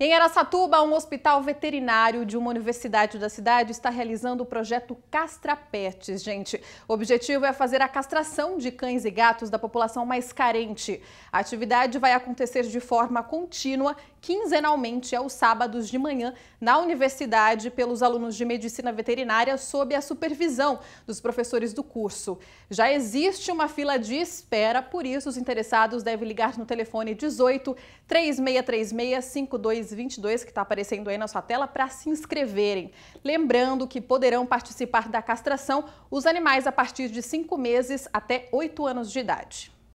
Em Aracatuba, um hospital veterinário de uma universidade da cidade está realizando o projeto Pets. gente. O objetivo é fazer a castração de cães e gatos da população mais carente. A atividade vai acontecer de forma contínua, quinzenalmente, aos sábados de manhã, na universidade, pelos alunos de medicina veterinária, sob a supervisão dos professores do curso. Já existe uma fila de espera, por isso os interessados devem ligar no telefone 18 3636 52 que está aparecendo aí na sua tela para se inscreverem. Lembrando que poderão participar da castração os animais a partir de 5 meses até 8 anos de idade.